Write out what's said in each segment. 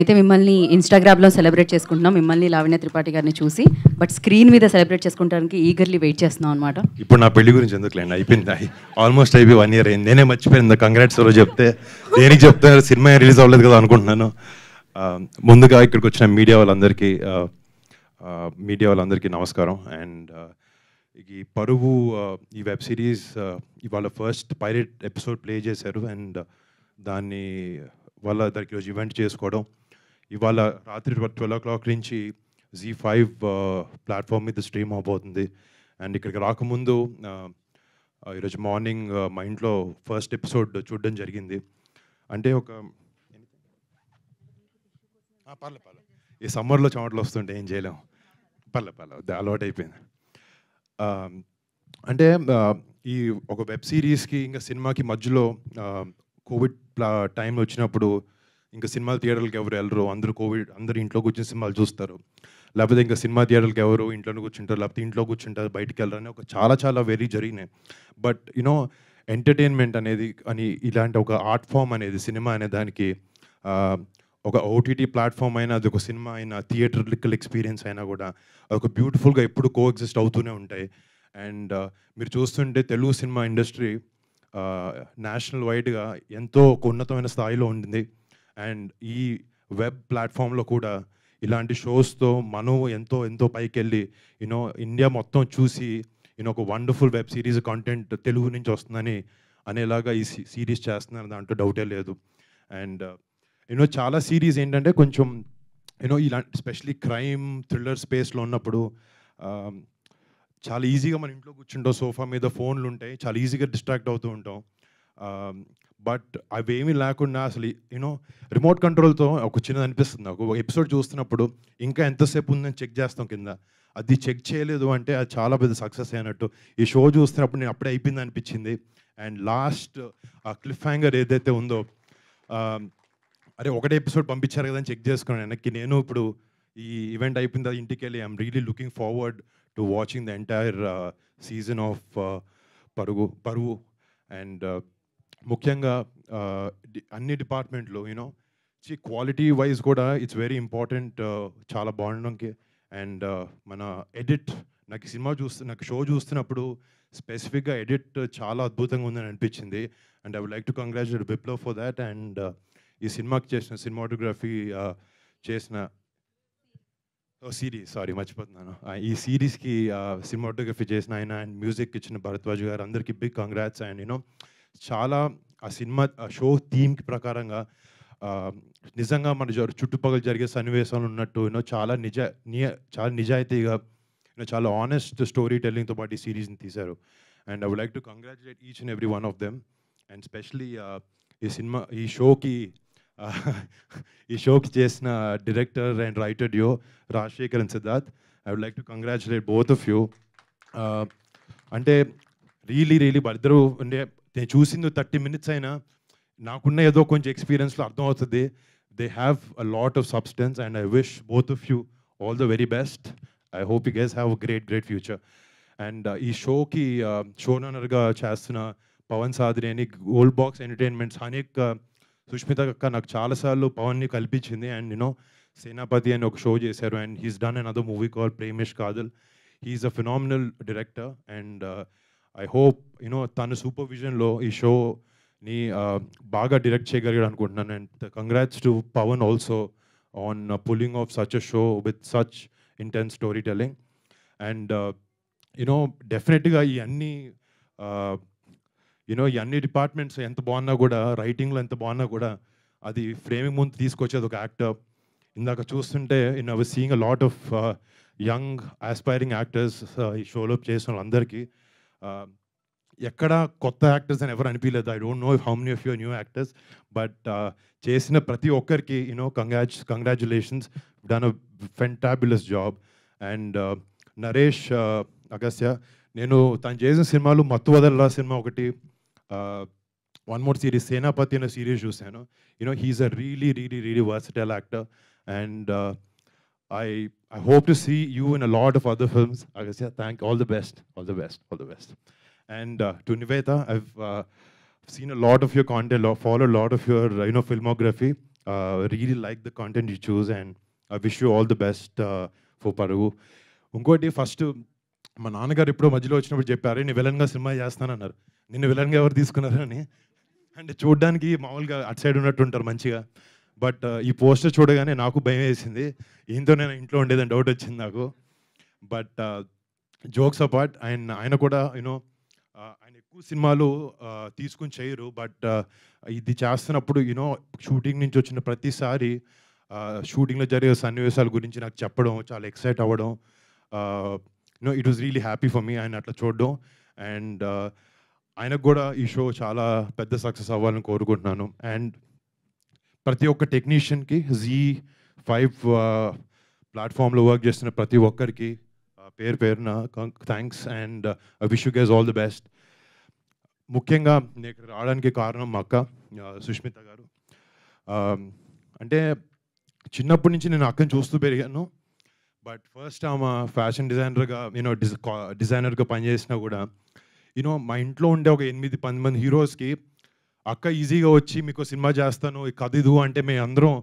అయితే మిమ్మల్ని ఇన్స్టాగ్రామ్లో సెలబ్రేట్ చేసుకుంటున్నాం మిమ్మల్ని లావణ్య త్రిపాఠి గారిని చూసి బట్ స్క్రీన్ మీద సెలబ్రేట్ చేసుకోవడానికి ఈగర్లీ వెయిట్ చేస్తున్నాం అనమాట ఇప్పుడు నా పెళ్లి గురించి ఎందుకు లేండి అయిపోయింది ఆల్మోస్ట్ అయిపోయి వన్ ఇయర్ అయింది నేనే మర్చిపోయింది కంగ్రాట్స్ రోజు చెప్తే దేనికి చెప్తే సినిమా రిలీజ్ అవ్వలేదు కదా అనుకుంటున్నాను ముందుగా ఇక్కడికి వచ్చిన మీడియా వాళ్ళందరికీ మీడియా వాళ్ళందరికీ నమస్కారం అండ్ ఈ పరువు ఈ వెబ్ సిరీస్ ఇవాళ ఫస్ట్ పైరెట్ ఎపిసోడ్ ప్లే చేశారు అండ్ దాన్ని వాళ్ళ దానికి ఈరోజు ఈవెంట్ చేసుకోవడం ఇవాళ రాత్రి ట్వెల్వ్ ఓ క్లాక్ నుంచి జీ ఫైవ్ ప్లాట్ఫామ్ మీద స్ట్రీమ్ అవబోతుంది అండ్ ఇక్కడికి రాకముందు uh, uh, ఈరోజు మార్నింగ్ uh, మా ఇంట్లో ఫస్ట్ ఎపిసోడ్ చూడడం జరిగింది అంటే ఒక పర్లే పర్లే ఈ సమ్మర్లో చెమటలు వస్తుంటే ఏం చేయలేం పర్లే పర్లే అలవాటు అయిపోయింది um, అంటే ఈ ఒక వెబ్ సిరీస్కి ఇంకా సినిమాకి మధ్యలో కోవిడ్ టైం వచ్చినప్పుడు ఇంకా సినిమా థియేటర్లకు ఎవరు వెళ్ళరు అందరూ కోవిడ్ అందరు ఇంట్లో కూర్చొని సినిమాలు చూస్తారు లేకపోతే ఇంకా సినిమా థియేటర్కి ఎవరు ఇంట్లో కూర్చుంటారు లేకపోతే ఇంట్లో కూర్చుంటారు బయటికి వెళ్ళరని ఒక చాలా చాలా వెరీ జరిగినాయి బట్ యునో ఎంటర్టైన్మెంట్ అనేది అని ఇలాంటి ఒక ఆర్ట్ ఫామ్ అనేది సినిమా అనే దానికి ఒక ఓటీటీ ప్లాట్ఫామ్ అయినా అది ఒక సినిమా అయినా థియేటర్లికల్ ఎక్స్పీరియన్స్ అయినా కూడా ఒక బ్యూటిఫుల్గా ఎప్పుడు కో ఎగ్జిస్ట్ అవుతూనే ఉంటాయి అండ్ మీరు చూస్తుంటే తెలుగు సినిమా ఇండస్ట్రీ నేషనల్ వైడ్గా ఎంతో ఒక ఉన్నతమైన స్థాయిలో ఉంటుంది అండ్ ఈ వెబ్ ప్లాట్ఫామ్లో కూడా ఇలాంటి షోస్తో మనం ఎంతో ఎంతో పైకి వెళ్ళి యూనో ఇండియా మొత్తం చూసి ఈయన ఒక wonderful web series content Telugu నుంచి వస్తుందని అనేలాగా ఈ సిరీస్ చేస్తున్నారు దాంట్లో డౌటే లేదు అండ్ యూనో చాలా సిరీస్ ఏంటంటే కొంచెం యూనో ఇలాంటి స్పెషలీ క్రైమ్ థ్రిల్లర్ స్పేస్లో ఉన్నప్పుడు చాలా ఈజీగా మన ఇంట్లో కూర్చుంటాం సోఫా మీద ఫోన్లు ఉంటాయి చాలా ఈజీగా డిస్ట్రాక్ట్ అవుతూ ఉంటాం బట్ అవేమి లేకుండా అసలు యూనో రిమోట్ కంట్రోల్తో ఒక చిన్నది అనిపిస్తుంది నాకు ఒక ఎపిసోడ్ చూస్తున్నప్పుడు ఇంకా ఎంతసేపు ఉందని చెక్ చేస్తాం కింద అది చెక్ చేయలేదు అంటే అది చాలా పెద్ద సక్సెస్ అయినట్టు ఈ షో చూస్తున్నప్పుడు నేను అప్పుడే అయిపోయింది అనిపించింది అండ్ లాస్ట్ ఆ క్లిఫ్ హ్యాంగర్ ఏదైతే ఉందో అరే ఒకటే ఎపిసోడ్ పంపించారు కదా అని చెక్ చేసుకున్నాను వెనక్కి నేను ఇప్పుడు ఈ ఈవెంట్ అయిపోయింది అది ఇంటికి వెళ్ళి I'm really looking forward to watching the entire season of Parugu Paruvu and uh, ముఖ్యంగా అన్ని డిపార్ట్మెంట్లో యూనో చి క్వాలిటీ వైజ్ కూడా ఇట్స్ వెరీ ఇంపార్టెంట్ చాలా బాగుండడానికి అండ్ మన ఎడిట్ నాకు సినిమా చూస్తు నాకు షో చూస్తున్నప్పుడు స్పెసిఫిక్గా ఎడిట్ చాలా అద్భుతంగా ఉందని అనిపించింది and I would like to congratulate బిప్లో ఫర్ దాట్ అండ్ ఈ సినిమాకి చేసిన సినిమాటోగ్రఫీ చేసిన సిరీస్ సారీ మర్చిపోతున్నాను ఈ సిరీస్కి సినిమాటోగ్రఫీ చేసిన ఆయన అండ్ మ్యూజిక్ ఇచ్చిన భరద్వాజ్ గారు అందరికీ బిగ్ కంగ్రాట్స్ అండ్ యూనో చాలా ఆ సినిమా ఆ షో థీమ్కి ప్రకారంగా నిజంగా మన చుట్టుపక్కల జరిగే సన్నివేశాలు ఉన్నట్టు ఏమో చాలా నిజ నియ చాలా నిజాయితీగా చాలా ఆనెస్ట్ స్టోరీ టెల్లింగ్తో పాటు ఈ సిరీస్ని తీశారు and I would like to congratulate each and every one of them and specially ఈ సినిమా ఈ షోకి ఈ షోకి చేసిన డైరెక్టర్ అండ్ రైటర్ డియో Rajasekhar and Siddharth I would like to congratulate both of you అంటే రియలీ రియలీ వాళ్ళిద్దరూ అంటే నేను చూసింది థర్టీ మినిట్స్ అయినా నాకున్న ఏదో కొంచెం ఎక్స్పీరియన్స్లో అర్థం అవుతుంది they have a lot of substance and I wish both of you all the very best I hope you guys have great great future and ఈ షోకి షోనర్గా చేస్తున్న పవన్ అని గోల్డ్ బాక్స్ ఎంటర్టైన్మెంట్స్ అనేక సుష్మిత కక్క నాకు చాలాసార్లు పవన్ని కల్పించింది అండ్ యూనో సేనాపతి అని ఒక షో చేశారు and he's done another movie call Prema Ishq Kaadhal he's a phenomenal director and I hope you know తన సూపర్విజన్లో ఈ షోని బాగా డైరెక్ట్ చేయగలిగాడు అనుకుంటున్నాను and congrats to Pavan also on pulling off such a show with such intense storytelling and you know డెఫినెట్గా ఈ అన్ని యూనో ఈ అన్ని డిపార్ట్మెంట్స్ ఎంత బాగున్నా కూడా రైటింగ్లో ఎంత బాగున్నా కూడా అది ఫ్రేమింగ్ ముందు తీసుకొచ్చేది ఒక యాక్టర్ ఇందాక చూస్తుంటే in our seeing a lot of young aspiring actors ఈ షోలో చేసిన వాళ్ళందరికీ ఎక్కడ కొత్త యాక్టర్స్ అని ఎవరు అనిపించలేదు I don't know how many of your new actors but చేసిన ప్రతి ఒక్కరికి you know congrat congratulations done a fantabulous job and Naresh Agastya నేను తను చేసిన సినిమాలు మత్తు వదల్లా సినిమా ఒకటి వన్ మోర్ సిరీస్ సేనాపతి అనే సిరీస్ చూశాను you know he's a really really really versatile actor and I, I hope to see you in a lot of other films. I Agasya, thank all the best, all the best, all the best. And uh, to Niveta, I've uh, seen a lot of your content, follow a lot of your you know filmography. Uh, really like the content you choose, and I wish you all the best uh, for Parugu. ఇంకోటి first మా నాన్నగారు ఎప్పుడో మధ్యలో వచ్చినప్పుడు చెప్పారు నేను విలన్గా cinema చేస్తానన్నారు నిన్ను విలన్గా ఎవరు తీసుకున్నారని అంటే చూడడానికి మామూలుగా అటు సైడ్ ఉన్నట్టు ఉంటారు మంచిగా బట్ uh, ఈ పోస్టర్ చూడగానే నాకు భయం వేసింది ఈయనతో నేను ఇంట్లో ఉండేదని డౌట్ వచ్చింది నాకు బట్ జోక్స్ అపార్ట్ అండ్ ఆయన కూడా యూనో uh, ఆయన ఎక్కువ సినిమాలు uh, తీసుకుని చేయరు బట్ ఇది చేస్తున్నప్పుడు యూనో షూటింగ్ నుంచి వచ్చిన ప్రతిసారి షూటింగ్లో జరిగే సన్నివేశాల గురించి నాకు చెప్పడం చాలా ఎక్సైట్ అవ్వడం you know it was really happy for me ఆయన అట్లా చూడడం అండ్ ఆయనకు కూడా ఈ షో చాలా పెద్ద సక్సెస్ అవ్వాలని కోరుకుంటున్నాను అండ్ ప్రతి ఒక్క టెక్నీషియన్కి జీ ఫైవ్ ప్లాట్ఫామ్లో వర్క్ చేస్తున్న ప్రతి ఒక్కరికి పేరు పేరున thanks and I wish you guys all the best ముఖ్యంగా నేను ఇక్కడ రావడానికి కారణం మా అక్క సుష్మిత గారు అంటే చిన్నప్పటి నుంచి నేను అక్కని చూస్తూ పెరిగాను బట్ ఫస్ట్ ఆమె ఫ్యాషన్ డిజైనర్గా యూనో డిజ డిజైనర్గా పనిచేసినా కూడా యూనో మా ఇంట్లో ఉండే ఒక ఎనిమిది పది మంది హీరోస్కి అక్క ఈజీగా వచ్చి మీకు సినిమా చేస్తాను కథ ఇదు అంటే మేము అందరం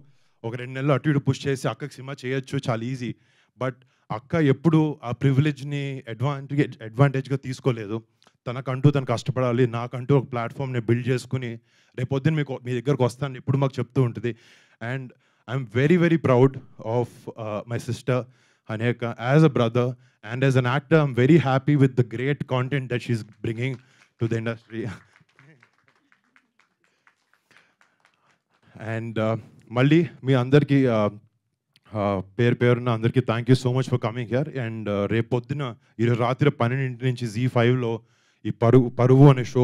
ఒక రెండు నెలలు అటు ఇటు పుష్ చేసి అక్కకి సినిమా చేయొచ్చు చాలా ఈజీ బట్ అక్క ఎప్పుడు ఆ ప్రివిలేజ్ని అడ్వాంటేజ్ అడ్వాంటేజ్గా తీసుకోలేదు తనకంటూ తను కష్టపడాలి నాకంటూ ఒక ప్లాట్ఫామ్ని బిల్డ్ చేసుకుని రేపొద్దున మీకు మీ దగ్గరకు వస్తాను ఇప్పుడు మాకు చెప్తూ ఉంటుంది and I'm very very proud of my sister అనేక as a brother and as an actor I'm very happy with the great content that she's bringing to the industry and uh, మళ్ళీ మీ అందరికీ పేరు పేరున్న అందరికీ thank you so much for coming here and రేపొద్దున ఈరోజు రాత్రి పన్నెండింటి నుంచి జీ ఫైవ్లో ఈ పరువు పరువు అనే షో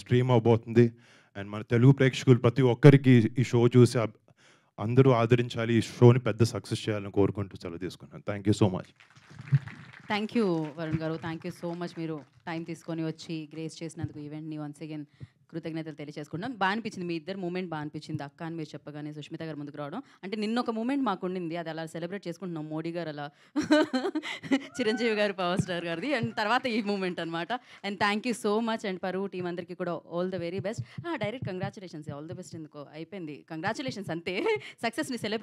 స్ట్రీమ్ అవబోతుంది అండ్ మన తెలుగు ప్రేక్షకులు ప్రతి ఒక్కరికి ఈ షో చూసి అందరూ ఆదరించాలి ఈ షోని పెద్ద సక్సెస్ చేయాలని కోరుకుంటూ సెలవు తీసుకున్నాను thank you so much thank you Varun garu thank you so much మీరు టైం తీసుకొని వచ్చి గ్రేస్ చేసినందుకు ఈవెంట్ని వన్స్ అగైన్ కృతజ్ఞతలు తెలియజేసుకుంటాం బాగా అనిపించింది మీ ఇద్దరు మూమెంట్ బాగా అనిపించింది అక్క అని మీరు చెప్పగానే సుష్మిత గారు ముందుకు రావడం అంటే నిన్న ఒక మూమెంట్ మాకు ఉండింది అది అలా సెలబ్రేట్ చేసుకుంటున్నాం మోడీ గారు అలా చిరంజీవి గారు పవర్ స్టార్ గారిది అండ్ తర్వాత ఈ మూమెంట్ అనమాట and thank you so much and Paruvu team అందరికీ కూడా all the very best direct congratulations all the best ఎందుకో అయిపోయింది కంగ్రాచులేషన్స్ అంతే సక్సెస్ని సెలబ్రేట్